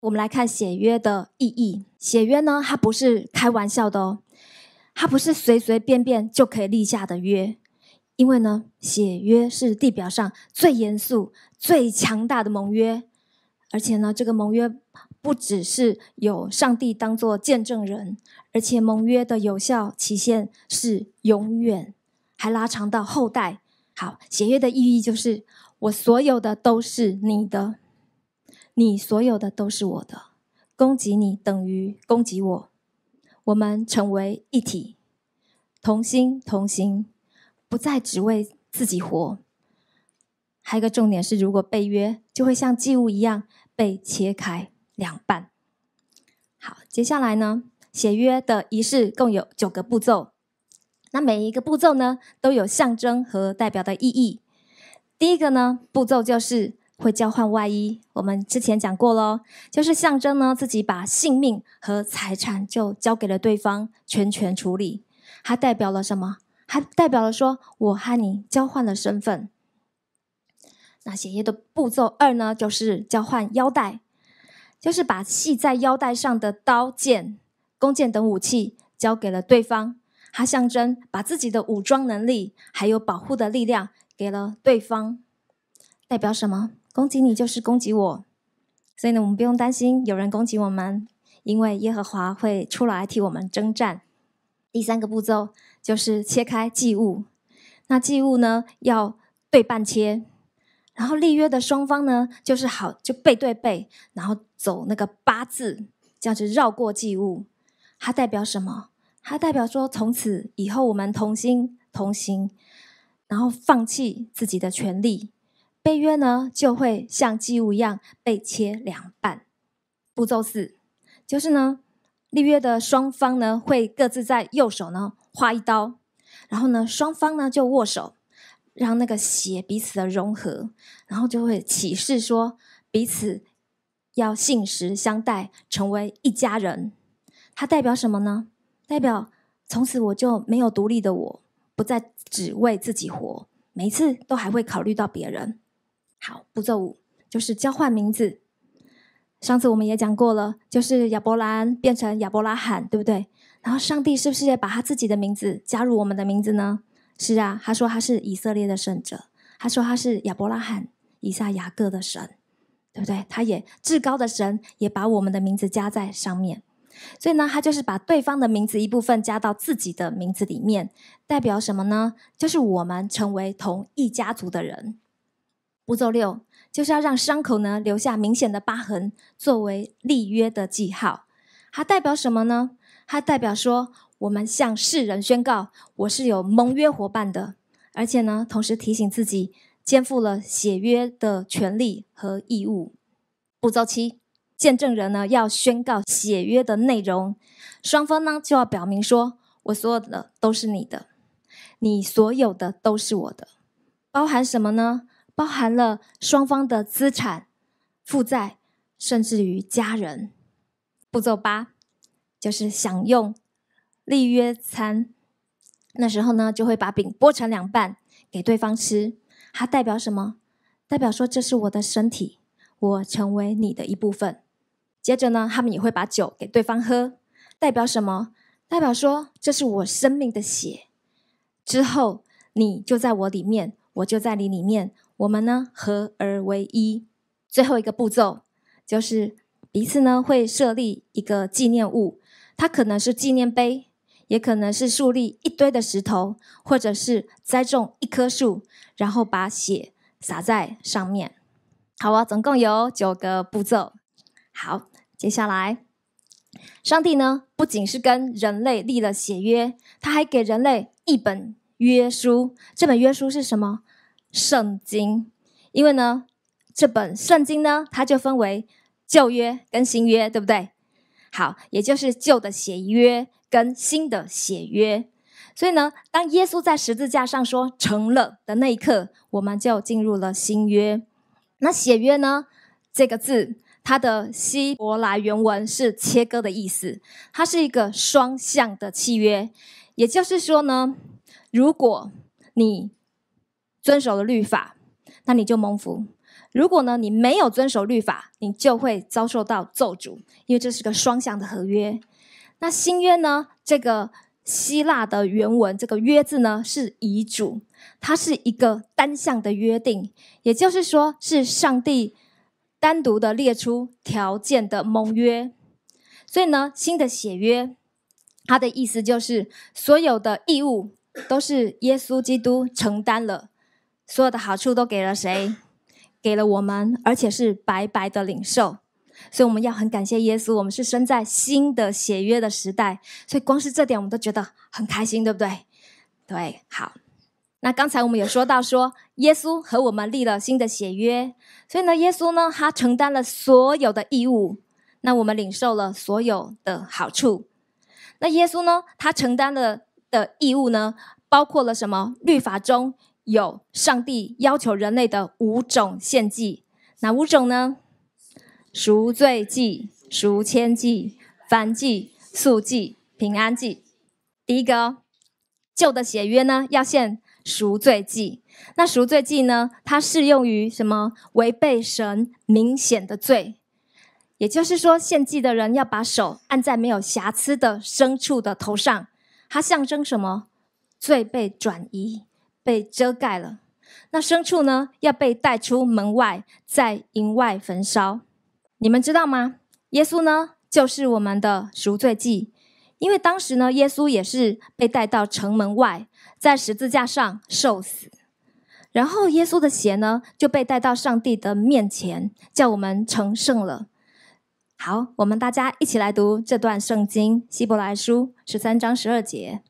我们来看写约的意义。写约呢，它不是开玩笑的哦，它不是随随便便就可以立下的约，因为呢，写约是地表上最严肃、最强大的盟约，而且呢，这个盟约不只是有上帝当做见证人，而且盟约的有效期限是永远，还拉长到后代。好，写约的意义就是，我所有的都是你的。你所有的都是我的，攻击你等于攻击我，我们成为一体，同心同心，不再只为自己活。还有一个重点是，如果被约，就会像祭物一样被切开两半。好，接下来呢，写约的仪式共有九个步骤，那每一个步骤呢，都有象征和代表的意义。第一个呢，步骤就是。会交换外衣，我们之前讲过喽，就是象征呢自己把性命和财产就交给了对方全权处理，它代表了什么？还代表了说我和你交换了身份。那血液的步骤二呢，就是交换腰带，就是把系在腰带上的刀剑、弓箭等武器交给了对方，它象征把自己的武装能力还有保护的力量给了对方，代表什么？攻击你就是攻击我，所以呢，我们不用担心有人攻击我们，因为耶和华会出来替我们征战。第三个步骤就是切开祭物，那祭物呢要对半切，然后立约的双方呢就是好就背对背，然后走那个八字，这样子绕过祭物。它代表什么？它代表说从此以后我们同心同行，然后放弃自己的权利。被约呢，就会像祭物一样被切两半。步骤四，就是呢，立约的双方呢，会各自在右手呢划一刀，然后呢，双方呢就握手，让那个血彼此的融合，然后就会起誓说彼此要信实相待，成为一家人。它代表什么呢？代表从此我就没有独立的我，不再只为自己活，每次都还会考虑到别人。好，步骤五就是交换名字。上次我们也讲过了，就是亚伯兰变成亚伯拉罕，对不对？然后上帝是不是也把他自己的名字加入我们的名字呢？是啊，他说他是以色列的圣者，他说他是亚伯拉罕、以撒、雅各的神，对不对？他也至高的神也把我们的名字加在上面，所以呢，他就是把对方的名字一部分加到自己的名字里面，代表什么呢？就是我们成为同一家族的人。步骤六就是要让伤口呢留下明显的疤痕，作为立约的记号。它代表什么呢？它代表说我们向世人宣告，我是有盟约伙伴的，而且呢，同时提醒自己肩负了血约的权利和义务。步骤七，见证人呢要宣告血约的内容，双方呢就要表明说，我所有的都是你的，你所有的都是我的，包含什么呢？包含了双方的资产、负债，甚至于家人。步骤八就是享用立约餐。那时候呢，就会把饼剥成两半给对方吃。它代表什么？代表说这是我的身体，我成为你的一部分。接着呢，他们也会把酒给对方喝。代表什么？代表说这是我生命的血。之后你就在我里面，我就在你里面。我们呢，合而为一。最后一个步骤就是，彼此呢会设立一个纪念物，它可能是纪念碑，也可能是树立一堆的石头，或者是栽种一棵树，然后把血洒在上面。好啊，总共有九个步骤。好，接下来，上帝呢不仅是跟人类立了血约，他还给人类一本约书。这本约书是什么？圣经，因为呢，这本圣经呢，它就分为旧约跟新约，对不对？好，也就是旧的写约跟新的写约。所以呢，当耶稣在十字架上说“成了”的那一刻，我们就进入了新约。那写约呢，这个字它的希伯来原文是切割的意思，它是一个双向的契约。也就是说呢，如果你遵守了律法，那你就蒙福；如果呢，你没有遵守律法，你就会遭受到咒诅。因为这是个双向的合约。那新约呢？这个希腊的原文，这个“约”字呢，是遗嘱，它是一个单向的约定，也就是说，是上帝单独的列出条件的盟约。所以呢，新的血约，它的意思就是所有的义务都是耶稣基督承担了。所有的好处都给了谁？给了我们，而且是白白的领受。所以我们要很感谢耶稣，我们是生在新的血约的时代。所以光是这点，我们都觉得很开心，对不对？对，好。那刚才我们有说到说，耶稣和我们立了新的血约。所以呢，耶稣呢，他承担了所有的义务。那我们领受了所有的好处。那耶稣呢，他承担了的义务呢，包括了什么？律法中。有上帝要求人类的五种献祭，哪五种呢？赎罪祭、赎愆祭、燔祭、素祭、平安祭。第一个旧的血约呢，要献赎罪祭。那赎罪祭呢，它适用于什么违背神明显的罪？也就是说，献祭的人要把手按在没有瑕疵的牲畜的头上，它象征什么？罪被转移。被遮盖了，那牲畜呢？要被带出门外，在营外焚烧。你们知道吗？耶稣呢，就是我们的赎罪祭，因为当时呢，耶稣也是被带到城门外，在十字架上受死。然后耶稣的血呢，就被带到上帝的面前，叫我们成圣了。好，我们大家一起来读这段圣经《希伯来书》十三章十二节。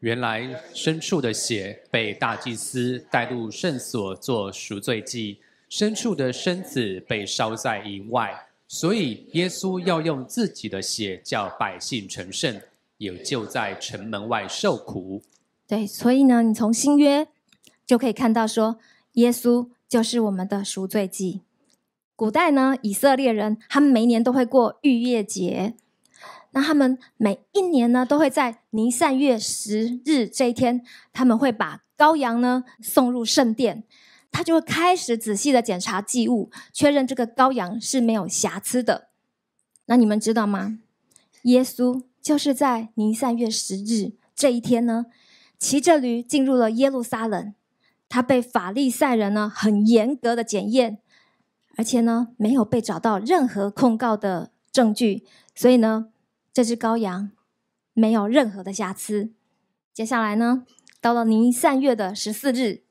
原来牲畜的血被大祭司带入圣所做赎罪祭，牲畜的身子被烧在营外。所以耶稣要用自己的血叫百姓成圣，也就在城门外受苦。对，所以呢，你从新约就可以看到说，耶稣就是我们的赎罪祭。古代呢，以色列人他每年都会过逾越节。那他们每一年呢，都会在尼散月十日这一天，他们会把羔羊呢送入圣殿，他就会开始仔细的检查祭物，确认这个羔羊是没有瑕疵的。那你们知道吗？耶稣就是在尼散月十日这一天呢，骑着驴进入了耶路撒冷，他被法利赛人呢很严格的检验，而且呢没有被找到任何控告的证据，所以呢。这只羔羊没有任何的瑕疵。接下来呢，到了尼散月的十四日，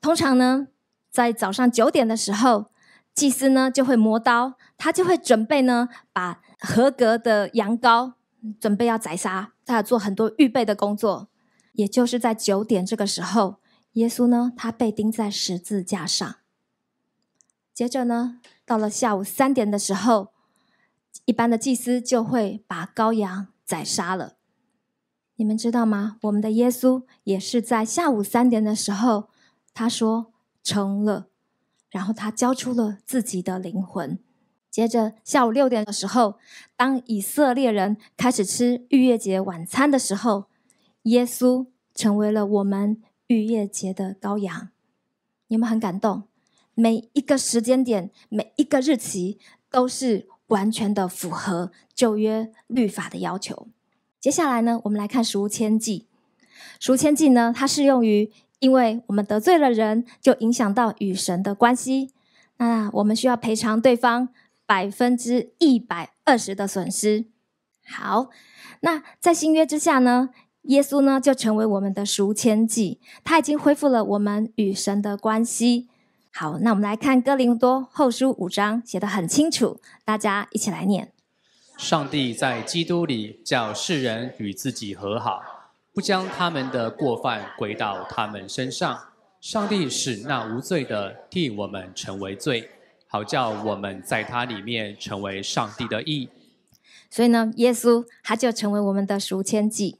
通常呢，在早上九点的时候，祭司呢就会磨刀，他就会准备呢把合格的羊羔准备要宰杀，他要做很多预备的工作。也就是在九点这个时候，耶稣呢他被钉在十字架上。接着呢，到了下午三点的时候。一般的祭司就会把羔羊宰杀了，你们知道吗？我们的耶稣也是在下午三点的时候，他说成了，然后他交出了自己的灵魂。接着下午六点的时候，当以色列人开始吃逾越节晚餐的时候，耶稣成为了我们逾越节的羔羊。你们很感动，每一个时间点，每一个日期都是。完全的符合旧约律法的要求。接下来呢，我们来看赎签记，赎签记呢，它适用于因为我们得罪了人，就影响到与神的关系。那我们需要赔偿对方百分之一百二十的损失。好，那在新约之下呢，耶稣呢就成为我们的赎签记，他已经恢复了我们与神的关系。好，那我们来看哥林多后书五章，写的很清楚，大家一起来念。上帝在基督里叫世人与自己和好，不将他们的过犯归到他们身上。上帝使那无罪的替我们成为罪，好叫我们在他里面成为上帝的义。所以呢，耶稣他就成为我们的赎千祭。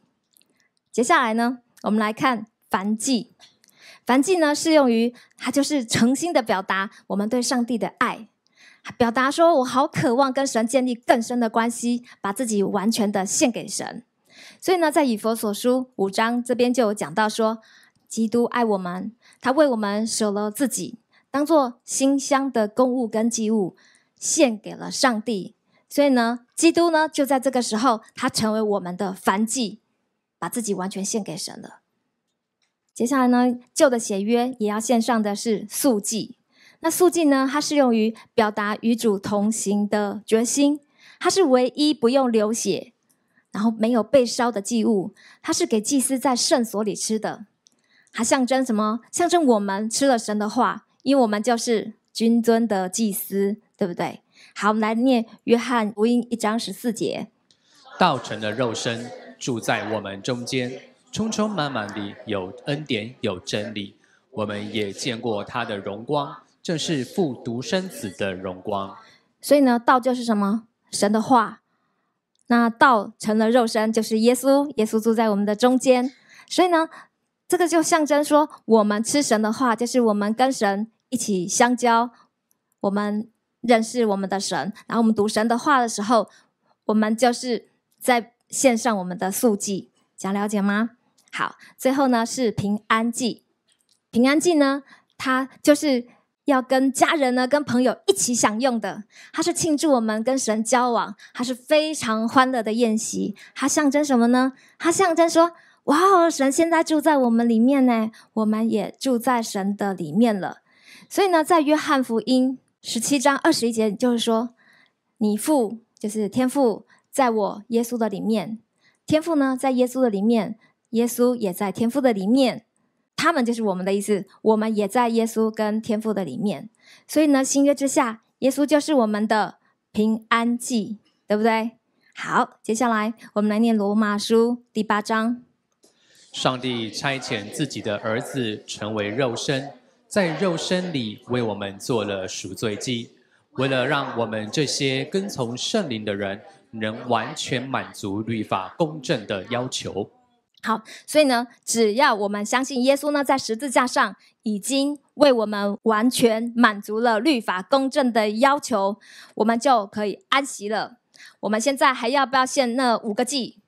接下来呢，我们来看凡祭。凡祭呢，适用于它就是诚心的表达我们对上帝的爱，表达说我好渴望跟神建立更深的关系，把自己完全的献给神。所以呢，在以佛所书五章这边就有讲到说，基督爱我们，他为我们舍了自己，当做馨香的供物跟祭物献给了上帝。所以呢，基督呢就在这个时候，他成为我们的凡祭，把自己完全献给神了。接下来呢，旧的血约也要献上的是素祭。那素祭呢，它适用于表达与主同行的决心。它是唯一不用流血，然后没有被烧的祭物。它是给祭司在圣所里吃的。它象征什么？象征我们吃了神的话，因为我们就是君尊的祭司，对不对？好，我们来念约翰福音一章十四节：道成的肉身，住在我们中间。匆匆忙忙的有恩典有真理，我们也见过他的荣光，正是父独生子的荣光。所以呢，道就是什么？神的话。那道成了肉身，就是耶稣。耶稣住在我们的中间。所以呢，这个就象征说，我们吃神的话，就是我们跟神一起相交，我们认识我们的神。然后我们读神的话的时候，我们就是在献上我们的素祭。想了解吗？好，最后呢是平安祭。平安祭呢，它就是要跟家人呢、跟朋友一起享用的。它是庆祝我们跟神交往，它是非常欢乐的宴席。它象征什么呢？它象征说：哇，神现在住在我们里面呢，我们也住在神的里面了。所以呢，在约翰福音十七章二十一节，就是说，你父就是天父，在我耶稣的里面；天父呢，在耶稣的里面。耶稣也在天父的里面，他们就是我们的意思。我们也在耶稣跟天父的里面，所以呢，新约之下，耶稣就是我们的平安记，对不对？好，接下来我们来念罗马书第八章：上帝差遣自己的儿子成为肉身，在肉身里为我们做了赎罪祭，为了让我们这些跟从圣灵的人能完全满足律法公正的要求。好，所以呢，只要我们相信耶稣呢，在十字架上已经为我们完全满足了律法公正的要求，我们就可以安息了。我们现在还要不要献那五个祭？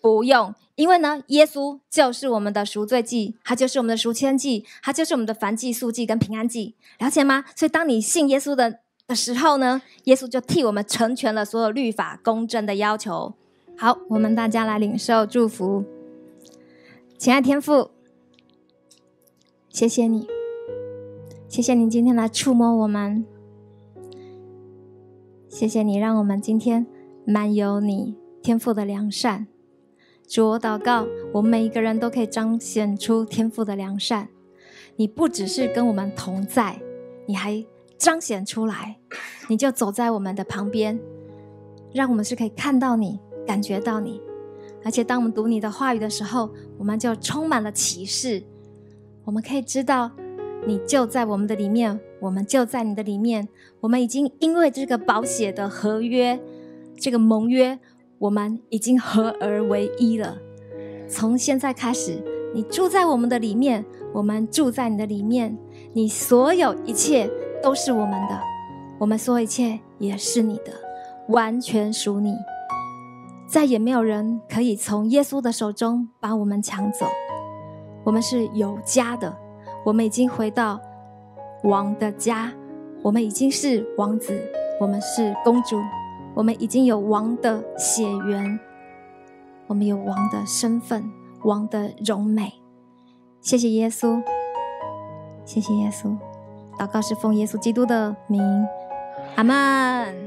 不用，因为呢，耶稣就是我们的赎罪祭，他就是我们的赎愆祭，他就是我们的凡祭、素祭跟平安祭，了解吗？所以，当你信耶稣的的时候呢，耶稣就替我们成全了所有律法公正的要求。好，我们大家来领受祝福。亲爱天父，谢谢你，谢谢你今天来触摸我们，谢谢你让我们今天满有你天赋的良善。主我祷告，我们每一个人都可以彰显出天赋的良善。你不只是跟我们同在，你还彰显出来，你就走在我们的旁边，让我们是可以看到你，感觉到你。而且，当我们读你的话语的时候，我们就充满了启示。我们可以知道，你就在我们的里面，我们就在你的里面。我们已经因为这个保险的合约、这个盟约，我们已经合而为一了。从现在开始，你住在我们的里面，我们住在你的里面。你所有一切都是我们的，我们所有一切也是你的，完全属你。再也没有人可以从耶稣的手中把我们抢走，我们是有家的，我们已经回到王的家，我们已经是王子，我们是公主，我们已经有王的血缘，我们有王的身份，王的荣美。谢谢耶稣，谢谢耶稣，祷告是奉耶稣基督的名，阿门。